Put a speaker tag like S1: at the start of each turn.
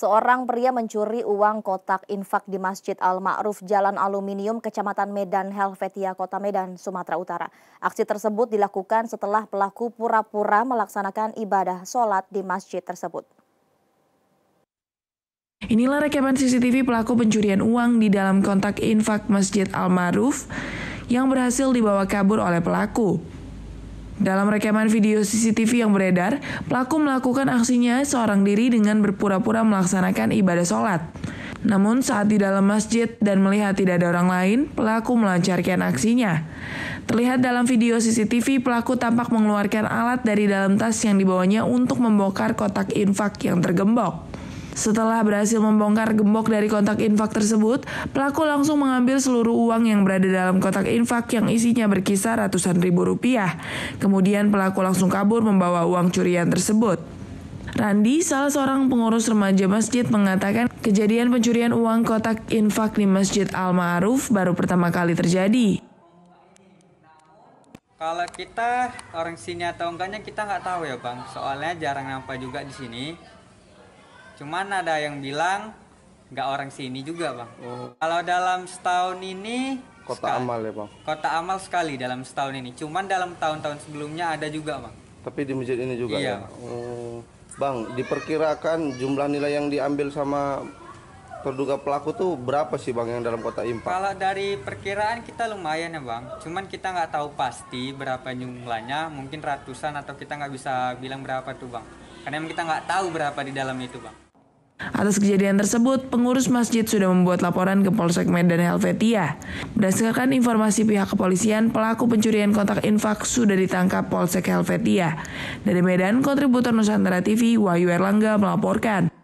S1: Seorang pria mencuri uang kotak infak di Masjid Al-Ma'ruf Jalan Aluminium, Kecamatan Medan, Helvetia, Kota Medan, Sumatera Utara. Aksi tersebut dilakukan setelah pelaku pura-pura melaksanakan ibadah sholat di masjid tersebut.
S2: Inilah rekaman CCTV pelaku pencurian uang di dalam kontak infak Masjid Al-Ma'ruf yang berhasil dibawa kabur oleh pelaku. Dalam rekaman video CCTV yang beredar, pelaku melakukan aksinya seorang diri dengan berpura-pura melaksanakan ibadah sholat. Namun saat di dalam masjid dan melihat tidak ada orang lain, pelaku melancarkan aksinya. Terlihat dalam video CCTV, pelaku tampak mengeluarkan alat dari dalam tas yang dibawanya untuk membongkar kotak infak yang tergembok. Setelah berhasil membongkar gembok dari kotak infak tersebut, pelaku langsung mengambil seluruh uang yang berada dalam kotak infak yang isinya berkisar ratusan ribu rupiah. Kemudian pelaku langsung kabur membawa uang curian tersebut. Randi, salah seorang pengurus remaja masjid, mengatakan kejadian pencurian uang kotak infak di Masjid Al-Ma'ruf baru pertama kali terjadi.
S3: Kalau kita orang sini atau enggaknya kita nggak tahu ya bang, soalnya jarang nampak juga di sini. Cuman ada yang bilang nggak orang sini juga bang. Oh. Kalau dalam setahun ini
S4: kota sekali, amal ya bang.
S3: Kota amal sekali dalam setahun ini. Cuman dalam tahun-tahun sebelumnya ada juga bang.
S4: Tapi di masjid ini juga iya, ya. Bang. Oh. bang, diperkirakan jumlah nilai yang diambil sama terduga pelaku tuh berapa sih bang yang dalam kota impak?
S3: Kalau dari perkiraan kita lumayan ya bang, cuman kita nggak tahu pasti berapa jumlahnya, mungkin ratusan atau kita nggak bisa bilang berapa tuh bang, karena kita nggak tahu berapa di dalam itu bang.
S2: Atas kejadian tersebut, pengurus masjid sudah membuat laporan ke Polsek Medan Helvetia. Berdasarkan informasi pihak kepolisian, pelaku pencurian kotak infak sudah ditangkap Polsek Helvetia. Dari Medan, kontributor Nusantara TV, Wahyu Erlangga melaporkan.